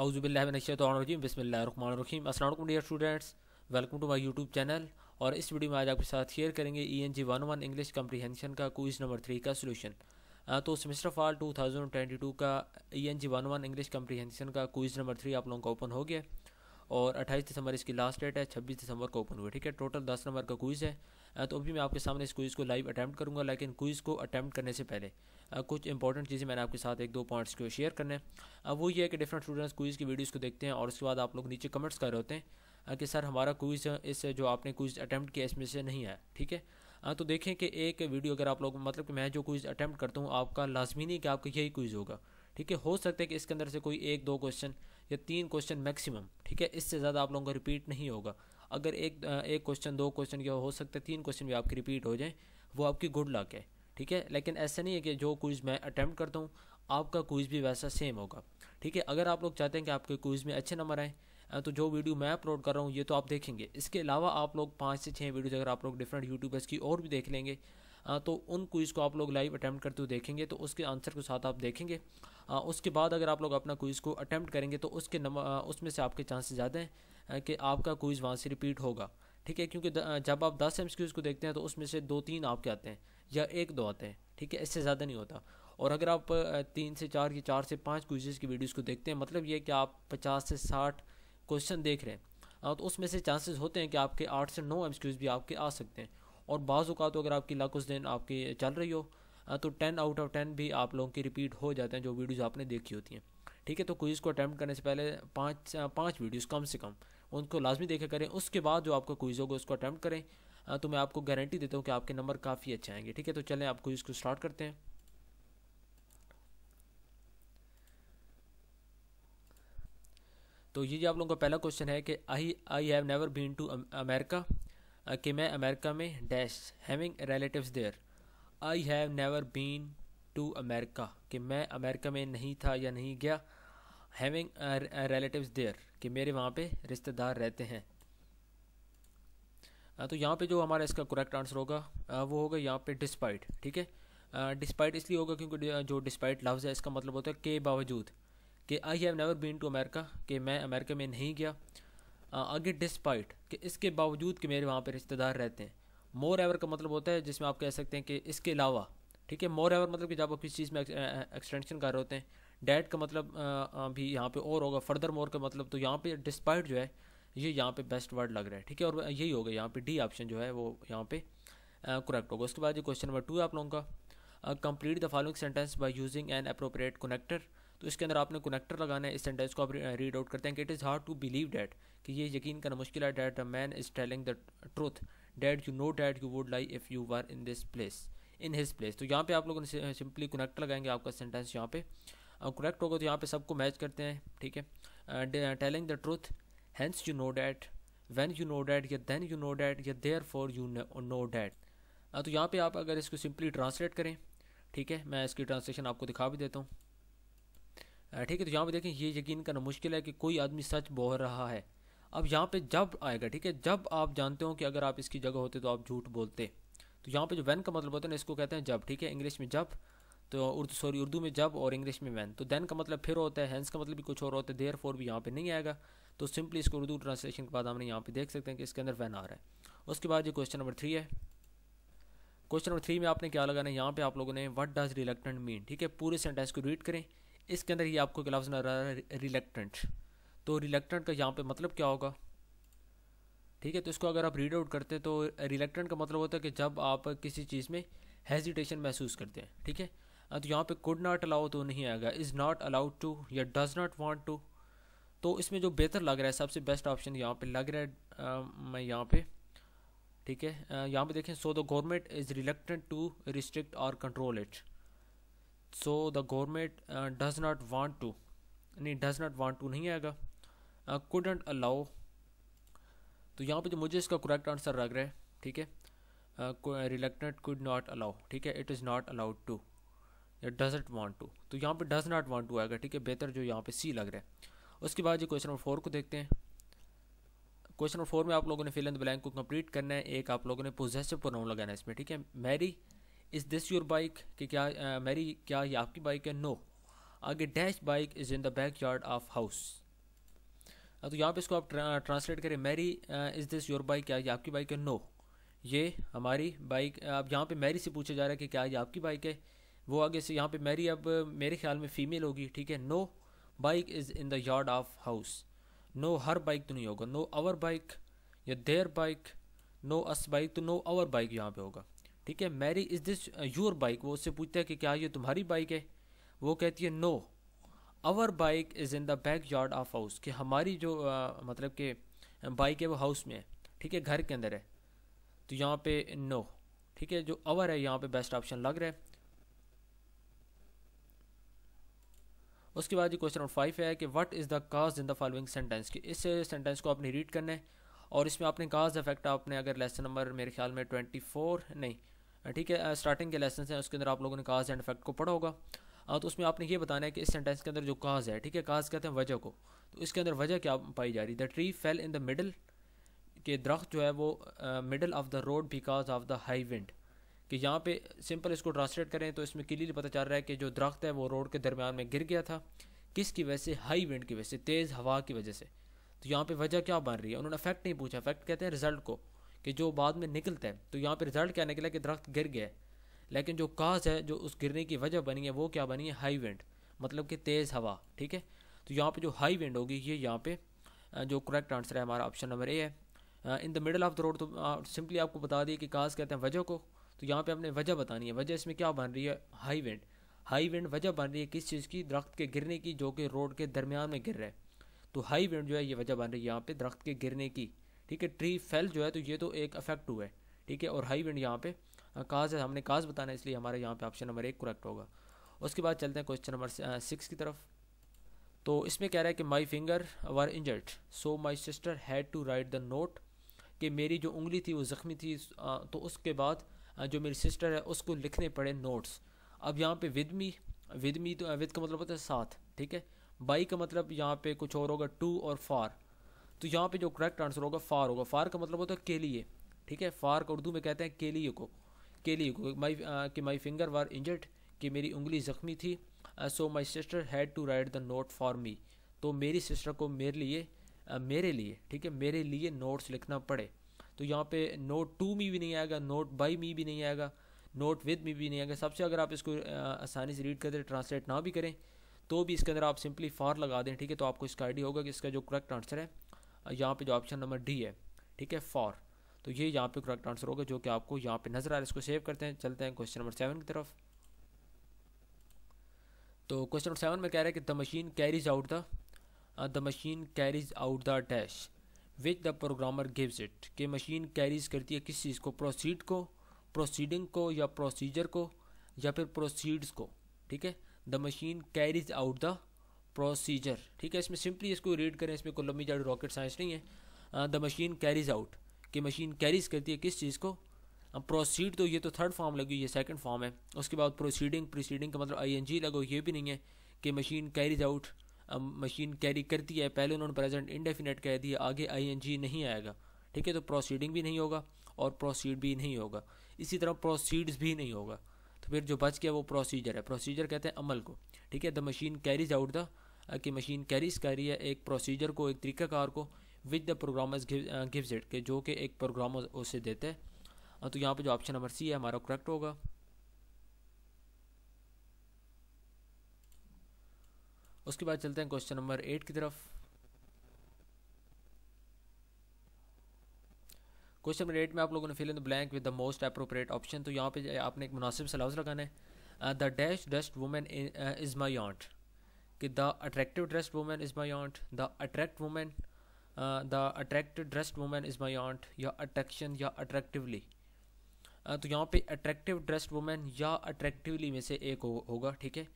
अउज़बिल्लाशतरजीम बसमीम असल dear students welcome to my YouTube channel और इस वीडियो में आज आपके साथ शेयर करेंगे E N G one one English comprehension का क्विज नंबर थ्री का सोल्यूशन तो सेमेस्टर फॉल टू का E N G one one English comprehension का क्विज नंबर थ्री आप लोगों का ओपन हो गया और अट्ठाईस दिसंबर इसकी लास्ट डेट है छब्बीस दिसंबर को ओपन हुआ ठीक है टोटल दस नंबर का क्विज़ है तो अभी मैं आपके सामने इस क्विज़ को लाइव अटैम्प्ट करूँगा लेकिन क्विज़ को अटैम्प्ट करने से पहले कुछ इंपॉर्टेंट चीज़ें मैंने आपके साथ एक दो पॉइंट्स को शेयर करने अब वो ये है कि डिफरेंट स्टूडेंट्स क्विज़ की वीडियोज़ को देखते हैं और उसके बाद आप लोग नीचे कमेंट्स कर रहे होते हैं कि सर हमारा क्विज़ इस जो आपने क्विज़ अटैम्प्ट किया इसमें से नहीं आया ठीक है हाँ तो देखें कि एक वीडियो अगर आप लोग मतलब कि मैं जो क्विज़ अटैम्प्ट करता हूँ आपका लाजमी नहीं कि आपका यही क्विज़ होगा ठीक है हो सकता है कि इसके अंदर से कोई एक दो क्वेश्चन या तीन क्वेश्चन मैक्सिमम ठीक है इससे ज़्यादा आप लोगों का रिपीट नहीं होगा अगर एक एक क्वेश्चन दो क्वेश्चन क्या हो सकता है तीन क्वेश्चन भी आपके रिपीट हो जाएँ वो आपकी गुड लक है ठीक है लेकिन ऐसा नहीं है कि जो क्विज़ मैं अटैम्प्ट करता हूँ आपका क्विज़ भी वैसा सेम होगा ठीक है अगर आप लोग चाहते हैं कि आपके क्विज़ में अच्छे नंबर आएँ तो जो वीडियो मैं अपलोड कर रहा हूँ ये तो आप देखेंगे इसके अलावा आप लोग पाँच से छः वीडियोज़ अगर आप लोग डिफरेंट यूट्यूबर्स की और भी देख लेंगे तो उन क्विज़ को आप लोग लाइव अटैम्प्ट करते हुए देखेंगे तो उसके आंसर के साथ आप देखेंगे उसके बाद अगर आप लोग अपना क्विज़ को अटैम्प्ट करेंगे तो उसके नंबर उसमें से आपके चांसेस ज़्यादा हैं कि आपका क्विज़ वहाँ से रिपीट होगा ठीक है क्योंकि जब आप दस एम को देखते हैं तो उसमें से दो तीन आपके आते हैं या एक दो आते हैं ठीक है इससे ज़्यादा नहीं होता और अगर आप तीन से चार या चार से पाँच क्विजेज़ की वीडियोज़ को देखते हैं मतलब ये कि आप पचास से साठ क्वेश्चन देख रहे हैं तो उसमें से चांसेस होते हैं कि आपके आठ से नौ एम भी आपके आ सकते हैं और बाज़ तो अगर आपकी लाख उस दिन आपकी चल रही हो तो टेन आउट ऑफ टेन भी आप लोगों की रिपीट हो जाते हैं जो वीडियोज़ आपने देखी होती हैं ठीक है तो क्विज़ को अटैम्प्ट करने से पहले पाँच पाँच वीडियोज़ कम से कम उनको लाजमी देखा करें उसके बाद जो आपका क्विज़ होगा उसको अटैम्प्ट करें तो मैं आपको गारंटी देता हूँ कि आपके नंबर काफ़ी अच्छे आएंगे ठीक है तो चलें आप क्विज़ को स्टार्ट करते हैं तो ये आप लोगों का पहला क्वेश्चन है कि I I have never been to America कि मैं अमेरिका में dash having relatives there I have never been to America कि मैं अमेरिका में नहीं था या नहीं गया हैविंग रिलेटिव देयर कि मेरे वहाँ पे रिश्तेदार रहते हैं तो यहाँ पे जो हमारा इसका करेक्ट आंसर होगा वो होगा यहाँ पे डिस्पाइट ठीक है डिस्पाइट इसलिए होगा क्योंकि जो डिस्पाइट लफ्ज़ है इसका मतलब होता है के बावजूद कि I have never been to America कि मैं अमेरिका में नहीं गया आगे डिस्पाइट कि इसके बावजूद कि मेरे वहाँ पे रिश्तेदार रहते हैं मोर एवर का मतलब होता है जिसमें आप कह सकते हैं कि इसके अलावा ठीक है मोर एवर मतलब कि जब आप किसी चीज़ में एक्सटेंशन कर रहे होते हैं डैट का मतलब भी यहाँ पे और होगा फर्दर मोर का मतलब तो यहाँ पे डिस्पाइट जो है ये यह यहाँ पे बेस्ट वर्ड लग रहा है ठीक है और यही होगा यहाँ पे डी ऑप्शन जो है वो यहाँ पे करेक्ट होगा उसके बाद ये क्वेश्चन नंबर टू है आप लोगों का complete the following sentence by using an appropriate connector तो इसके अंदर आपने कनेक्टर लगाना है इस सेंटेंस को आप रीड आउट करते हैं कि it is hard to believe that कि ये यकीन करना मुश्किल है that the man is telling the truth that you know that you would lie if you were in this place in his place तो यहाँ पे आप लोगों ने सिंपली कनेक्टर लगाएंगे आपका सेंटेंस यहाँ पे करेक्ट होगा तो यहाँ पे सबको मैच करते हैं ठीक है telling the truth hence you know that when you know that या देन यू नो डैट या therefore you know that तो यहाँ पे आप अगर इसको सिंपली ट्रांसलेट करें ठीक है मैं इसकी ट्रांसलेशन आपको दिखा भी देता हूँ uh, ठीक है तो यहाँ पे देखें ये यकीन करना मुश्किल है कि कोई आदमी सच बोल रहा है अब यहाँ पे जब आएगा ठीक है जब आप जानते हो कि अगर आप इसकी जगह होते तो आप झूठ बोलते तो यहाँ पे जो वैन का मतलब होता है ना इसको कहते हैं जब ठीक है इंग्लिश में जब तो उर्दू सॉरी उर्दू में जब और इंग्लिश में वैन तो दैन का मतलब फिर होता है हैंस का मतलब भी कुछ और होता है देयर फोर भी यहाँ पे नहीं आएगा तो सिंपली इसको उर्दू ट्रांसलेशन के बाद हमने यहाँ पे देख सकते हैं कि इसके अंदर वैन आ रहा है उसके बाद ये क्वेश्चन नंबर थ्री है क्वेश्चन नंबर थ्री में आपने क्या लगाना है यहाँ पर आप लोगों ने वट डज रिलेक्टेंट मीन ठीक है पूरे सेंटेंस को रीड करें इसके अंदर ये आपको लफ्ज़ नजर आ रहा है रिलेक्टेंट तो रिलेक्टेंट का यहाँ पर मतलब क्या होगा ठीक है तो इसको अगर आप रीड आउट करते हैं तो रिलेक्टेंट का मतलब होता है कि जब आप किसी चीज़ में हेजिटेशन महसूस करते हैं ठीक है हाँ, तो यहाँ पे कुड नॉट अलाउ तो नहीं आएगा इज़ नॉट अलाउड टू या डज नॉट वांट टू तो इसमें जो बेहतर लग रहा है सबसे बेस्ट ऑप्शन यहाँ पे लग रहा है मैं यहाँ पे ठीक है यहाँ पे देखें so the government is reluctant to restrict और control it so the government does not want to नहीं डज नॉट वांट टू नहीं आएगा कुड नॉट अलाउ तो यहाँ पे जो मुझे इसका करेक्ट आंसर लग रहा है ठीक है रिलेक्टेड कुड नॉट अलाउ ठीक है it is not allowed to या डजट वॉन्ट टू तो यहाँ पे डज नॉट वॉन्ट टू आएगा ठीक है बेहतर जो यहाँ पे सी लग रहा है उसके बाद ये क्वेश्चन नंबर फोर को देखते हैं क्वेश्चन नंबर फोर में आप लोगों ने फिल इन ब्लैंक को कंप्लीट करना है एक आप लोगों ने पोजेसिव प्रोनाउन लगाना है इसमें ठीक है Mary is this your bike कि क्या आ, मैरी क्या ये आपकी बाइक है नो आगे dash bike is in the back yard of house तो यहाँ पे इसको आप ट्रा, ट्रांसलेट करें Mary is this your bike क्या ये आपकी बाइक है नो ये हमारी बाइक अब यहाँ पे मैरी से पूछा जा रहा है कि क्या ये आपकी बाइक है वो आगे से यहाँ पे मैरी अब मेरे ख्याल में फ़ीमेल होगी ठीक है no bike is in the yard of house no her bike तो नहीं होगा नो आवर बाइक या there bike no us bike तो नो आवर बाइक यहाँ पे होगा ठीक है Mary is this your bike वो उससे पूछता है कि क्या ये तुम्हारी बाइक है वो कहती है no our bike is in the back yard of house कि हमारी जो आ, uh, मतलब कि बाइक uh, है वो हाउस में है ठीक है घर के अंदर है तो यहाँ पे नो ठीक है जो आवर है यहाँ पे बेस्ट ऑप्शन लग रहा है उसके बाद ये क्वेश्चन नंबर फाइव है कि what is the cause in the following sentence कि इस सेंटेंस को आपने रीड करना है और इसमें आपने काज इफेक्ट आपने अगर लेसन नंबर मेरे ख्याल में ट्वेंटी फोर नहीं ठीक है स्टार्टिंग के लेसन हैं उसके अंदर आप लोगों ने काज एंड इफेक्ट को पढ़ा होगा हाँ तो उसमें आपने ये बताना है कि इस सेंटेंस के अंदर जो काज है ठीक है काज कहते हैं वजह को तो इसके अंदर वजह क्या पाई जा रही the tree fell in the middle के दरख्त जो है वो middle of the road because of the high wind कि यहाँ पे सिंपल इसको ट्रांसलेट करें तो इसमें क्लियर पता चल रहा है कि जो दरख्त है वो रोड के दरमियान में गिर गया था किसकी वजह से हाई विंड की वजह से तेज़ हवा की वजह से तो यहाँ पे वजह क्या बन रही है उन्होंने फैक्ट नहीं पूछा फैक्ट कहते हैं रिजल्ट को कि जो बाद में निकलता है तो यहाँ पर रिजल्ट क्या निकला कि दरख्त गिर गया लेकिन जो काज है जो उस गिरने की वजह बनी है वो क्या बनी है हाई विंड मतलब कि तेज़ हवा ठीक है तो यहाँ पर जो हाई विंड होगी ये यहाँ पे जो करेक्ट आंसर है हमारा ऑप्शन नंबर ए है in the middle of the road तो सिंपली आपको बता दिए कि काज कहते हैं वजह को तो यहाँ पे आपने वजह बतानी है वजह इसमें क्या बन रही है हाई विंड हाई विंड वजह बन रही है किस चीज़ की दरख्त के गिरने की जो कि रोड के दरमियान में गिर रहा है तो हाई विंड जो है ये वजह बन रही है यहाँ पे दरख्त के गिरने की ठीक है ट्री फेल जो है तो ये तो एक अफेक्ट हुआ है ठीक है और हाई विंड यहाँ पे काज है हमने काज बताना है इसलिए हमारे यहाँ पे ऑप्शन नंबर एक करेक्ट होगा उसके बाद चलते हैं क्वेश्चन नंबर सिक्स की तरफ तो इसमें कह रहा है कि my finger were injured so my sister had to write the note कि मेरी जो उंगली थी वो ज़ख्मी थी तो उसके बाद जो मेरी सिस्टर है उसको लिखने पड़े नोट्स अब यहाँ पे विद मी विद मी तो विद का मतलब होता है साथ ठीक है बाई का मतलब यहाँ पे कुछ और होगा टू और फार तो यहाँ पे जो करेक्ट आंसर होगा फार होगा फार का मतलब होता है के लिए ठीक है फार का उर्दू में कहते हैं के लिए को के लिए को माई कि माई फिंगर वार इंजर्ड कि मेरी उंगली ज़ख्मी थी so my sister had to write the note for me तो मेरी सिस्टर को मेरे लिए मेरे लिए ठीक है मेरे लिए नोट्स लिखना पड़े तो यहाँ पे नोट टू मी भी नहीं आएगा नोट बाई मी भी नहीं आएगा नोट विद मी भी नहीं आएगा सबसे अगर आप इसको आसानी से रीड दें ट्रांसलेट ना भी करें तो भी इसके अंदर आप सिंपली फॉर लगा दें ठीक है तो आपको इसका आइडिया होगा कि इसका जो करेक्ट आंसर है यहाँ पे जो ऑप्शन नंबर डी है ठीक है फॉर तो ये यहाँ पे करेक्ट आंसर होगा जो कि आपको यहाँ पे नजर आ रहा है इसको सेव करते हैं चलते हैं क्वेश्चन नंबर सेवन की तरफ तो क्वेश्चन नंबर सेवन में कह रहा है कि the machine carries out the the machine carries out the dash which the programmer gives it कि मशीन कैरीज करती है किस चीज़ को प्रोसीड को प्रोसीडिंग को या प्रोसीजर को या फिर प्रोसीड्स को ठीक है the machine carries out the procedure ठीक है इसमें सिंपली इसको रीड करें इसमें कोई लंबी जाड़ी रॉकेट साइंस नहीं है द मशीन कैरीज आउट कि मशीन कैरीज करती है किस चीज़ को प्रोसीड तो ये तो थर्ड फॉर्म लगी ये सेकंड फॉर्म है उसके बाद प्रोसीडिंग प्रोसीडिंग का मतलब आई एन जी लगो ये भी नहीं है कि machine carries out machine carry करती है पहले उन्होंने प्रेजेंट इंडेफिनेट कह दिया आगे आईएनजी नहीं आएगा ठीक है तो प्रोसीडिंग भी नहीं होगा और प्रोसीड भी नहीं होगा इसी तरह प्रोसीड्स भी नहीं होगा तो फिर जो बच गया वो प्रोसीजर है प्रोसीजर कहते हैं अमल को ठीक है the machine carries out the कि मशीन कैरीज कर रही है एक प्रोसीजर को एक तरीकाकार को with the programmers gives it के जो कि एक प्रोग्रामर उसे देते हैं तो यहाँ पर जो ऑप्शन नंबर सी है हमारा करेक्ट होगा उसके बाद चलते हैं क्वेश्चन नंबर एट की तरफ क्वेश्चन नंबर एट में आप लोगों ने fill in the blank with the most appropriate option तो यहाँ पे आपने एक मुनासिब सलाउज लगाना है the dash dust women is my aunt कि the attractive dressed women is my aunt the attract women the attract dressed women is my aunt या अट्रैक्शन या अट्रैक्टिवली uh, तो यहाँ पे अट्रैक्टिव ड्रेस्ड वुमेन या अट्रैक्टिवली में से एक हो, होगा ठीक है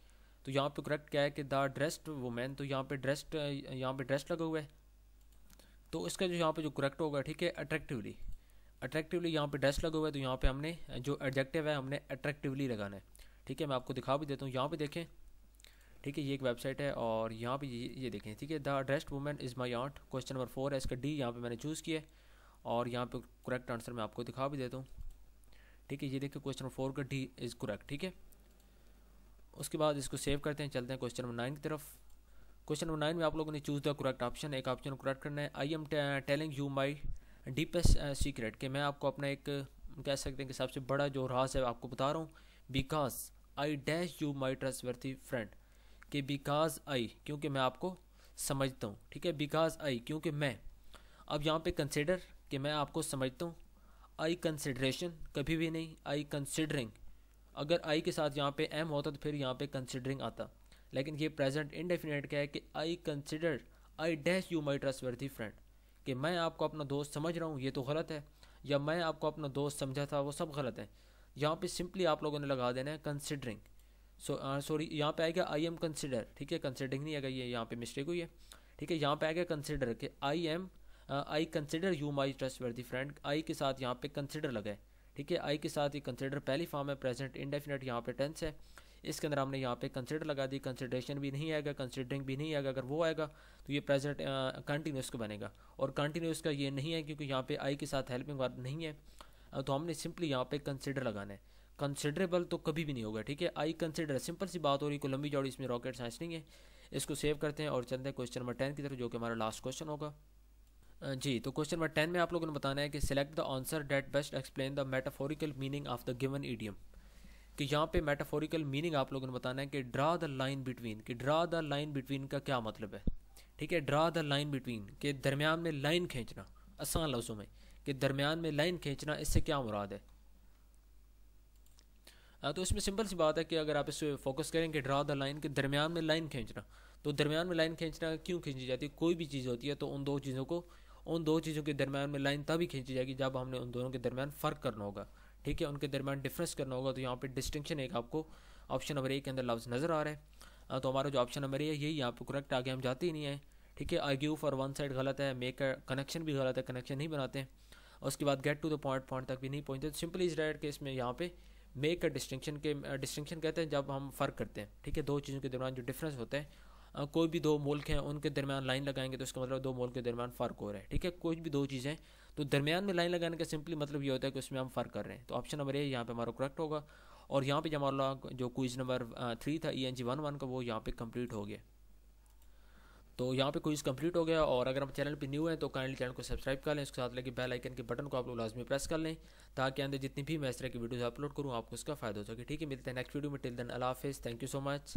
तो यहाँ पे करेक्ट क्या है कि द ड्रेस्ड वुमेन तो यहाँ पे ड्रेस्ड यहाँ पे ड्रेस्ड लगा हुआ है तो इसका जो यहाँ पे जो करेक्ट होगा ठीक है अट्रैक्टिवली अट्रैक्टिवली यहाँ पे ड्रेस लगा हुआ है तो यहाँ पे हमने जो एडजेक्टिव है हमने अट्रैक्टिवली लगाना है ठीक है मैं आपको दिखा भी देता हूँ यहाँ पर देखें ठीक है ये एक वेबसाइट है और यहाँ पर ये, देखें ठीक है the dressed women is my art question number four है इसका डी यहाँ पर मैंने चूज़ किया है और यहाँ पर करेक्ट आंसर मैं आपको दिखा भी देता हूँ ठीक है ये देखिए क्वेश्चन नंबर फोर का डी इज़ करेक्ट ठीक है उसके बाद इसको सेव करते हैं चलते हैं क्वेश्चन नंबर नाइन की तरफ क्वेश्चन नंबर नाइन में आप लोगों ने चूज़ द करेक्ट ऑप्शन एक ऑप्शन करेक्ट करना है I am telling you my deepest secret कि मैं आपको अपना एक कह सकते हैं कि सबसे बड़ा जो राज है आपको बता रहा हूँ because I dash you my trustworthy friend कि बिकॉज आई क्योंकि मैं आपको समझता हूँ ठीक है बिकॉज आई क्योंकि मैं अब यहाँ पे कंसिडर कि मैं आपको समझता हूँ आई कंसिड्रेशन कभी भी नहीं आई कंसिडरिंग अगर आई के साथ यहाँ पे एम होता तो फिर यहाँ पे कंसिडरिंग आता लेकिन ये प्रेजेंट इनडेफिनेट क्या है कि I consider I dash you my trustworthy friend कि मैं आपको अपना दोस्त समझ रहा हूँ ये तो गलत है या मैं आपको अपना दोस्त समझा था वो सब गलत है यहाँ पे सिंपली आप लोगों ने लगा देना है कंसिडरिंग सो सॉरी यहाँ पे आएगा आई एम कंसिडर ठीक है कंसिडरिंग नहीं आएगा ये यहाँ पे मिस्टेक हुई है ठीक है यहाँ पे आएगा कंसिडर कि I am I consider you my trustworthy friend I के साथ यहाँ पे कंसिडर लगाए ठीक है आई के साथ ये कंसिडर पहली फॉर्म है प्रेजेंट इंडेफिनेट यहाँ पे टेंस है इसके अंदर हमने यहाँ पे कंसिडर लगा दी कंसिडरेशन भी नहीं आएगा कंसिडरिंग भी नहीं आएगा अगर वो आएगा तो ये प्रेजेंट कंटिन्यूस को बनेगा और कंटिन्यूस का ये नहीं है क्योंकि यहाँ पे आई के साथ हेल्पिंग वर्ब नहीं है तो हमने सिंपली यहाँ पे कंसिडर लगाना है कंसिडरेबल तो कभी भी नहीं होगा ठीक है आई कंसिडर सिंपल सी बात हो रही कोई लंबी जोड़ी इसमें रॉकेट साइंस नहीं है इसको सेव करते हैं और चलते हैं क्वेश्चन नंबर टेन की तरफ जो कि हमारा लास्ट क्वेश्चन होगा जी तो क्वेश्चन नंबर टेन में आप लोगों ने बताना है कि select the answer that best explain the metaphorical meaning of the given idiom कि यहाँ पे मेटाफोरिकल मीनिंग आप लोगों ने बताना है कि ड्रा द लाइन बिटवीन कि ड्रा द लाइन बिटवीन का क्या मतलब है ठीक है ड्रा द लाइन बिटवीन के दरमियान में लाइन खींचना आसान लफ्ज़ों में कि दरमियान में लाइन खींचना इससे क्या मुराद है आ, तो इसमें सिंपल सी बात है कि अगर आप इस फोकस करें कि ड्रा द लाइन के दरमियान में लाइन खींचना तो दरमियान में लाइन खींचना क्यों खींची जाती है कोई भी चीज़ होती है तो उन दो चीज़ों को उन दो चीज़ों के दरमियान में लाइन तभी खींची जाएगी जब हमने उन दोनों के दरमियान फ़र्क करना होगा ठीक है उनके दरमियान डिफरेंस करना होगा तो यहाँ पर डिस्टिंक्शन एक आपको ऑप्शन नंबर ए के अंदर लफ्ज़ नज़र आ रहा है तो हमारा जो ऑप्शन नंबर ए है यही यहाँ पर करेक्ट आगे हम जाते ही नहीं है ठीक है आर्ग्यू फॉर वन साइड गलत है मेक कनेक्शन भी गलत है कनेक्शन नहीं बनाते हैं और उसके बाद get to the point point तक भी नहीं पहुँचते तो सिंपली इज राइट केस में यहाँ पे मेक अ डिस्टिंक्शन के डिस्टिंक्शन कहते हैं जब हम फ़र्क करते हैं ठीक है दो चीज़ों के दौरान जो डिफरेंस होता है कोई भी दो मुल्क हैं उनके दरमियान लाइन लगाएंगे तो इसका मतलब दो मुल्क के दरमियान फ़र्क हो रहा है ठीक है कोई भी दो चीज़ें तो दरमियान में लाइन लगाने का सिंपली मतलब ये होता है कि उसमें हम फ़र्क कर रहे हैं तो ऑप्शन नंबर ए यहाँ पर हमारा करेक्ट होगा और यहाँ पे हमारा जो क्विज नंबर थ्री था E N G one one का वो यहाँ पे कंप्लीट हो गया तो यहाँ पे क्विज कंप्लीट हो गया और अगर आप चैनल पे न्यू हैं तो काइंडली चैनल को सब्सक्राइब कर लें उसके साथ लगे बेल आइकन के बटन को आप लोग लाजमी प्रेस कर लें ताकि अंदर जितनी भी मैं इस तरह की वीडियोज़ अपलोड करूँ आपको उसका फायदा हो सके ठीक है मिलते हैं नेक्स्ट वीडियो में टिल दिन अला हाफिज़ थैंक यू सो मच